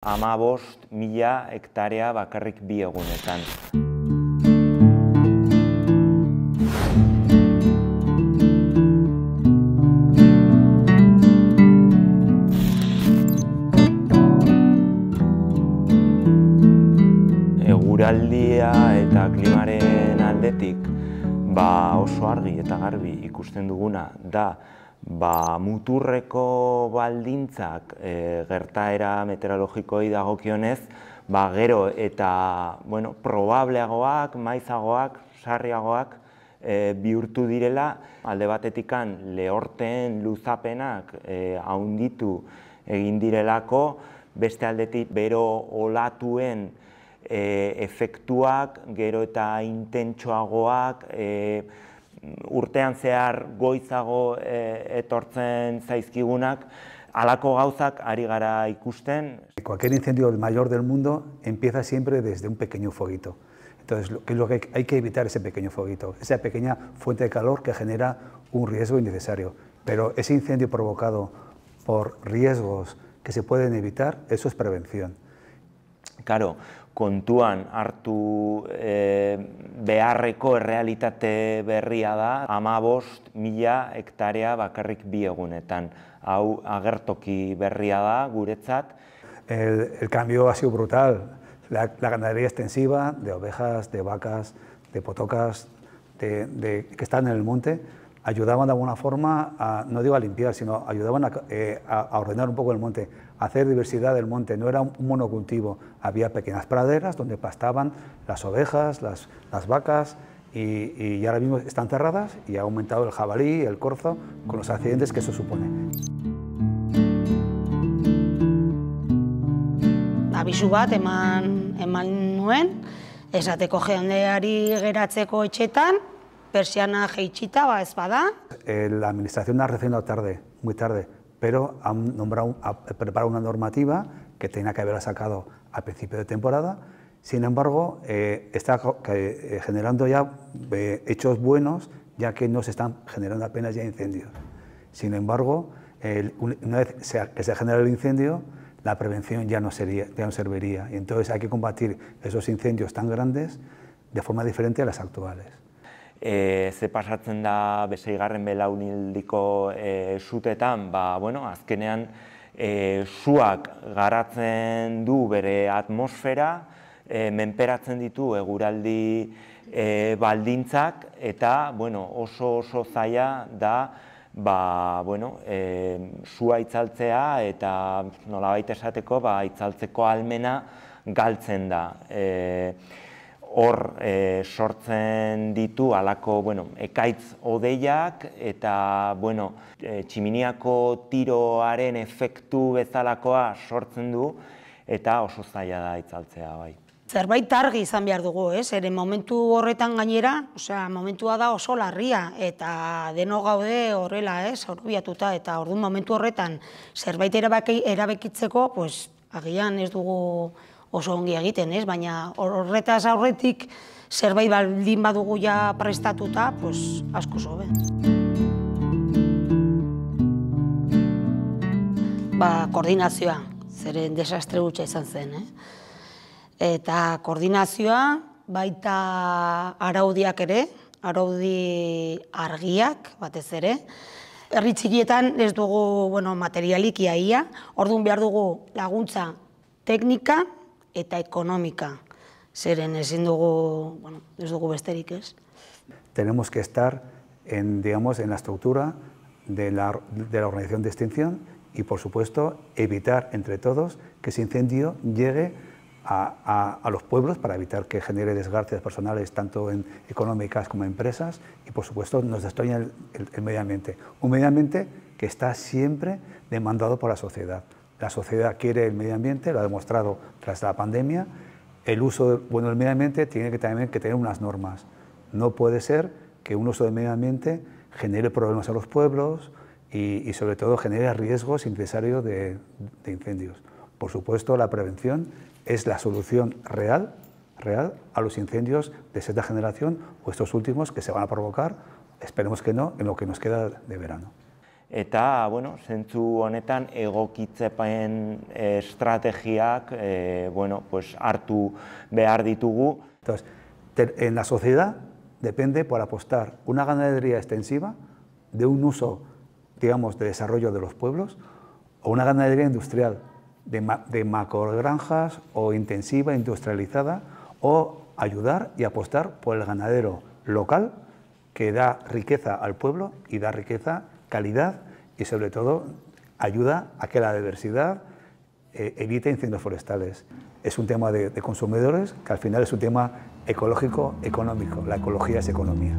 amabost mila hektarea bakarrik bi egunetan. Eguraldia eta klimaren aldetik ba oso argi eta garbi ikusten duguna da ba, muturreko baldintzak eh, gertaera meteorologikoi dagokionez, ba, gero eta bueno, probableagoak, maizagoak, sarriagoak eh, bihurtu direla. Alde batetikan lehorten luzapenak e, eh, ahunditu egin direlako, beste aldetik bero olatuen efektuak, gero eta intentsoagoak, urtean zehar goizago eh, etortzen zaizkigunak, alako gauzak ari gara ikusten. Cualquier incendio mayor del mundo empieza siempre desde un pequeño foguito. Entonces, lo, lo que hay que evitar ese pequeño foguito, esa pequeña fuente de calor que genera un riesgo innecesario. Pero ese incendio provocado por riesgos que se pueden evitar, eso es prevención. Claro, kontuan hartu e, beharreko errealitate berria da hamabost mila hektarea bakarrik bi egunetan. Hau agertoki berria da guretzat. El, el cambio ha sido brutal. La, la ganadería extensiva de ovejas, de vacas, de potokas de, de, que están en el monte, ayudaban de alguna forma, a, no digo a limpiar, sino ayudaban eh, a, ordenar un poco el monte, a hacer diversidad del monte. No era un monocultivo, había pequeñas praderas donde pastaban las ovejas, las, vacas. Y, ahora mismo están cerradas y ha aumentado el jabalí, el corzo, con los accidentes que eso supone. Abisu bat eman, eman nuen, esateko jendeari geratzeko persiana jeichita, va espada. Eh, la administración ha recibido tarde, muy tarde, pero ha nombrado, eh, ha preparado una normativa que tenía que haberla sacado a principio de temporada. Sin embargo, eh, está generando ya hechos buenos, ya que no se están generando apenas ya incendios. Sin embargo, una vez que se genera el incendio, la prevención ya no, sería, ya no serviría. Y entonces hay que combatir esos incendios tan grandes de forma diferente a las actuales. e, ze pasatzen da beseigarren belaunildiko e, sutetan, ba, bueno, azkenean e, suak garatzen du bere atmosfera, e, menperatzen ditu eguraldi e, baldintzak, eta bueno, oso oso zaia da ba, bueno, e, sua itzaltzea, eta nolabait esateko ba, itzaltzeko almena galtzen da. E, hor e, sortzen ditu alako bueno, ekaitz odeiak eta bueno, e, tximiniako tiroaren efektu bezalakoa sortzen du eta oso zaila da itzaltzea bai. Zerbait argi izan behar dugu, ez? Eren momentu horretan gainera, osea, momentua da oso larria eta deno gaude horrela, ez? Horbiatuta eta ordun momentu horretan zerbait erabekitzeko, pues agian ez dugu oso ongi egiten, ez? Baina horretaz aurretik zerbait baldin badugu ja prestatuta, pues asko zo, Ba, koordinazioa, zeren desastre gutxa izan zen, eh? Eta koordinazioa, baita araudiak ere, araudi argiak, batez ere. Erritxikietan ez dugu, bueno, materialik iaia, orduan behar dugu laguntza teknika, eta económica ser en el bueno, ez Tenemos que estar en, digamos, en la estructura de la, organización de extinción y, por supuesto, evitar entre todos que ese incendio llegue a, los pueblos para evitar que genere desgracias personales, tanto en económicas como empresas, y, por supuesto, nos destruya el, el medio ambiente. Un medio ambiente que está siempre demandado por la sociedad. La sociedad quiere el medio ambiente, lo ha demostrado tras la pandemia. El uso bueno del medio ambiente tiene que también que tener unas normas. No puede ser que un uso del medio ambiente genere problemas a los pueblos y, sobre todo genere riesgos innecesarios de, incendios. Por supuesto, la prevención es la solución real, real a los incendios de sexta generación o estos últimos que se van a provocar, esperemos que no, en lo que nos queda de verano. Eta, bueno, zentzu honetan egokitzepen eh, estrategiak eh, bueno, pues hartu behar ditugu. Entonces, en la sociedad depende por apostar una ganadería extensiva de un uso, digamos, de desarrollo de los pueblos o una ganadería industrial de, de macrogranjas o intensiva, industrializada o ayudar y apostar por el ganadero local que da riqueza al pueblo y da riqueza calidad y sobre todo ayuda a que la diversidad eh, evite incendios forestales. Es un tema de, de, consumidores que al final es un tema ecológico, económico. La ecología es economía.